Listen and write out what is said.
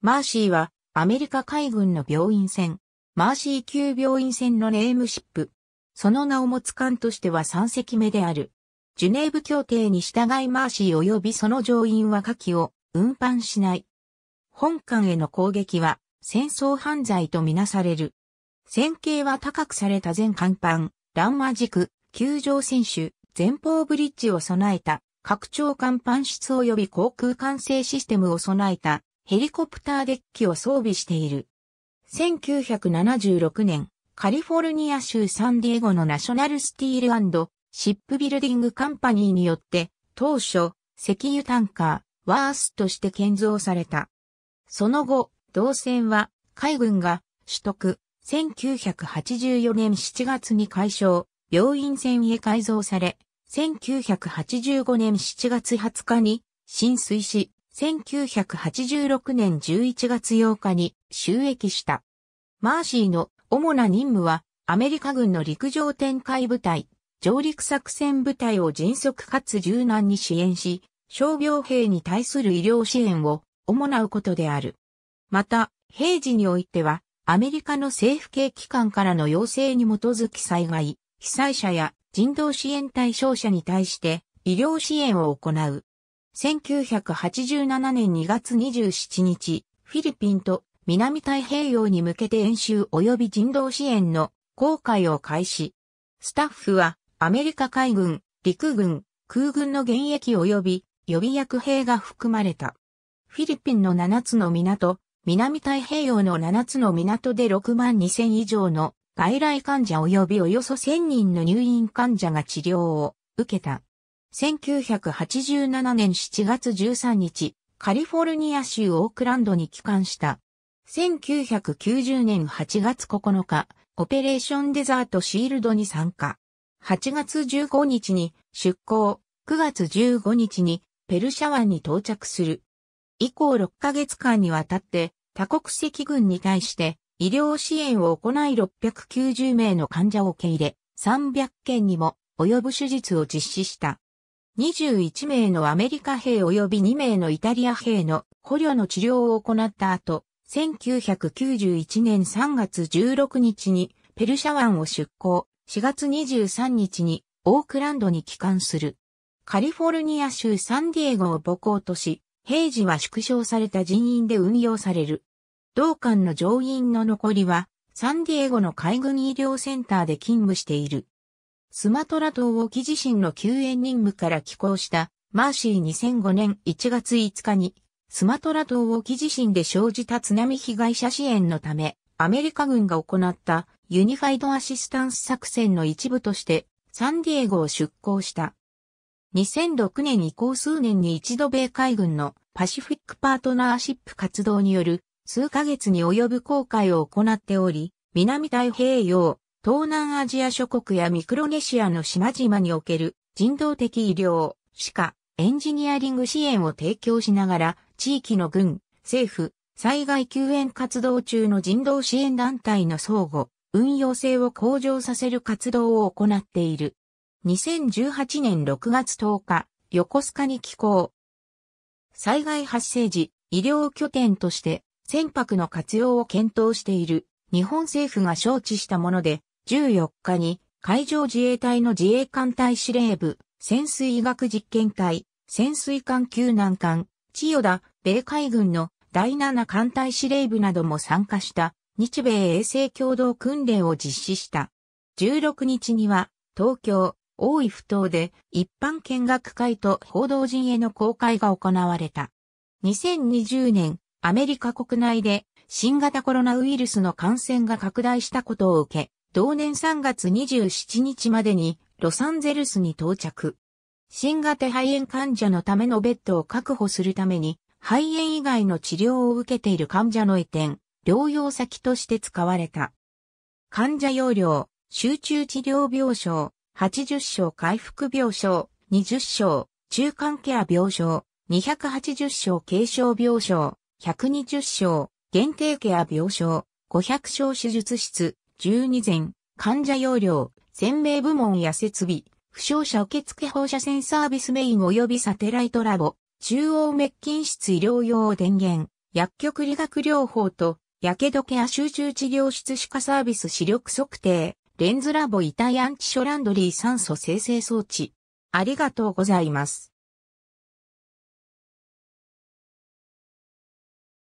マーシーはアメリカ海軍の病院船、マーシー級病院船のネームシップ。その名を持つ艦としては3隻目である。ジュネーブ協定に従いマーシー及びその乗員は下記を運搬しない。本艦への攻撃は戦争犯罪とみなされる。戦型は高くされた全艦板、乱和軸、球場選手、前方ブリッジを備えた、拡張艦板室及び航空管制システムを備えた、ヘリコプターデッキを装備している。1976年、カリフォルニア州サンディエゴのナショナルスティールシップビルディングカンパニーによって、当初、石油タンカー、ワースとして建造された。その後、同船は、海軍が、取得、1984年7月に解消、病院船へ改造され、1985年7月20日に、浸水し、1986年11月8日に収益した。マーシーの主な任務は、アメリカ軍の陸上展開部隊、上陸作戦部隊を迅速かつ柔軟に支援し、傷病兵に対する医療支援を主なうことである。また、平時においては、アメリカの政府系機関からの要請に基づき災害、被災者や人道支援対象者に対して医療支援を行う。1987年2月27日、フィリピンと南太平洋に向けて演習及び人道支援の航海を開始。スタッフはアメリカ海軍、陸軍、空軍の現役及び予備役兵が含まれた。フィリピンの7つの港、南太平洋の7つの港で6万2000以上の外来患者及びおよそ1000人の入院患者が治療を受けた。1987年7月13日、カリフォルニア州オークランドに帰還した。1990年8月9日、オペレーションデザートシールドに参加。8月15日に出港、9月15日にペルシャ湾に到着する。以降6ヶ月間にわたって多国籍軍に対して医療支援を行い690名の患者を受け入れ、300件にも及ぶ手術を実施した。21名のアメリカ兵及び2名のイタリア兵の捕虜の治療を行った後、1991年3月16日にペルシャ湾を出港、4月23日にオークランドに帰還する。カリフォルニア州サンディエゴを母校とし、平時は縮小された人員で運用される。同館の乗員の残りは、サンディエゴの海軍医療センターで勤務している。スマトラ島沖地震の救援任務から寄港したマーシー2005年1月5日にスマトラ島沖地震で生じた津波被害者支援のためアメリカ軍が行ったユニファイドアシスタンス作戦の一部としてサンディエゴを出港した。2006年以降数年に一度米海軍のパシフィックパートナーシップ活動による数ヶ月に及ぶ航海を行っており、南太平洋、東南アジア諸国やミクロネシアの島々における人道的医療、歯科、エンジニアリング支援を提供しながら、地域の軍、政府、災害救援活動中の人道支援団体の相互、運用性を向上させる活動を行っている。2018年6月10日、横須賀に寄港。災害発生時、医療拠点として船舶の活用を検討している日本政府が承知したもので、14日に海上自衛隊の自衛艦隊司令部、潜水医学実験隊、潜水艦救難艦、千代田、米海軍の第7艦隊司令部なども参加した日米衛星共同訓練を実施した。16日には東京、大井ふ頭で一般見学会と報道陣への公開が行われた。2020年、アメリカ国内で新型コロナウイルスの感染が拡大したことを受け、同年3月27日までにロサンゼルスに到着。新型肺炎患者のためのベッドを確保するために、肺炎以外の治療を受けている患者の移転、療養先として使われた。患者容量、集中治療病床、80床回復病床、20床、中間ケア病床、280床軽症病床、120床、限定ケア病床、500床手術室、12前、患者容量、鮮明部門や設備、負傷者受付放射線サービスメイン及びサテライトラボ、中央滅菌室医療用電源、薬局理学療法と、やけどケア集中治療室歯科サービス視力測定、レンズラボ遺体アンチショランドリー酸素生成装置。ありがとうございます。